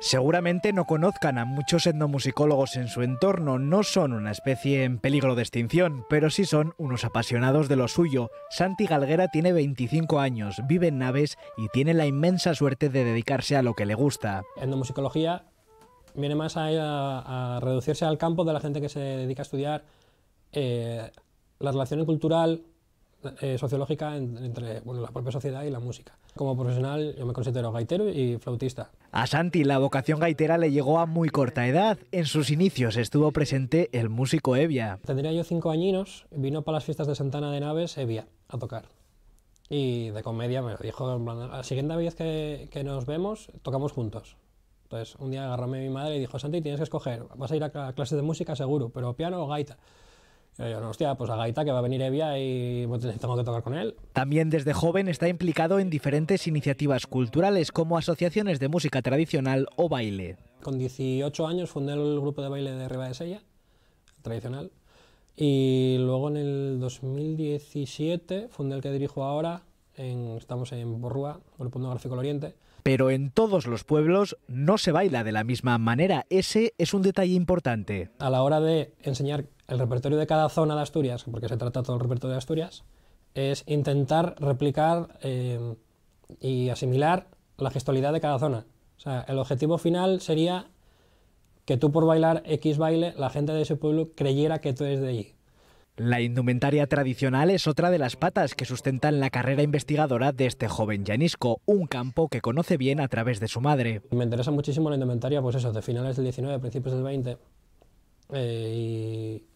Seguramente no conozcan a muchos etnomusicólogos en su entorno, no son una especie en peligro de extinción, pero sí son unos apasionados de lo suyo. Santi Galguera tiene 25 años, vive en Naves y tiene la inmensa suerte de dedicarse a lo que le gusta. Etnomusicología viene más a, reducirse al campo de la gente que se dedica a estudiar eh, las relaciones culturales, eh, sociológica entre la propia sociedad y la música. Como profesional yo me considero gaitero y flautista. A Santi la vocación gaitera le llegó a muy corta edad. En sus inicios estuvo presente el músico Evia. Tendría yo cinco añinos, vino para las fiestas de Santana de Naves Evia a tocar. Y de comedia me dijo, la siguiente vez que, nos vemos tocamos juntos. Entonces un día agarróme a mi madre y dijo, Santi, tienes que escoger, vas a ir a clases de música seguro, pero piano o gaita hostia, pues a Gaita que va a venir Evia y pues, tengo que tocar con él. También desde joven está implicado en diferentes iniciativas culturales como asociaciones de música tradicional o baile. Con 18 años fundé el grupo de baile de Riva de Sella, tradicional, y luego en el 2017 fundé el que dirijo ahora, en, estamos en Borrúa, Grupo Etnográfico del Oriente. Pero en todos los pueblos no se baila de la misma manera, ese es un detalle importante. A la hora de enseñar el repertorio de cada zona de Asturias, porque se trata todo el repertorio de Asturias, es intentar replicar eh, y asimilar la gestualidad de cada zona. O sea, el objetivo final sería que tú por bailar X baile, la gente de ese pueblo creyera que tú eres de allí. La indumentaria tradicional es otra de las patas que sustentan la carrera investigadora de este joven Janisco, un campo que conoce bien a través de su madre. Me interesa muchísimo la indumentaria, pues eso, de finales del 19, principios del 20. Eh, y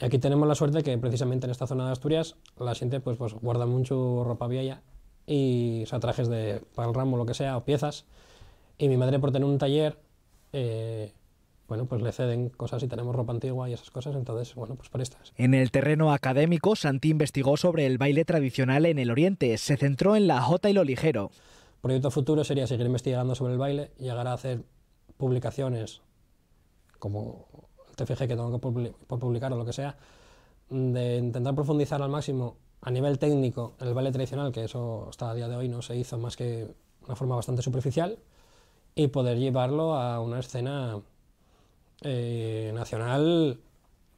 y aquí tenemos la suerte que precisamente en esta zona de Asturias la gente pues, pues guarda mucho ropa vieja y o trajes de, para el ramo, lo que sea, o piezas. Y mi madre por tener un taller, eh, bueno, pues le ceden cosas y tenemos ropa antigua y esas cosas, entonces, bueno, pues estas. En el terreno académico, Santi investigó sobre el baile tradicional en el Oriente. Se centró en la jota y lo ligero. Proyecto futuro sería seguir investigando sobre el baile, llegar a hacer publicaciones como fijé que tengo que por publicar o lo que sea, de intentar profundizar al máximo a nivel técnico el ballet tradicional, que eso hasta a día de hoy no se hizo más que una forma bastante superficial, y poder llevarlo a una escena eh, nacional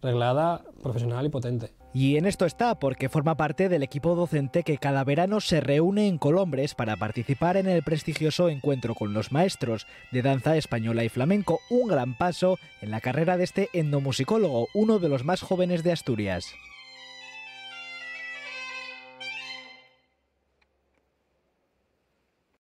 reglada, profesional y potente. Y en esto está porque forma parte del equipo docente que cada verano se reúne en Colombres para participar en el prestigioso encuentro con los maestros de danza española y flamenco, un gran paso en la carrera de este endomusicólogo, uno de los más jóvenes de Asturias.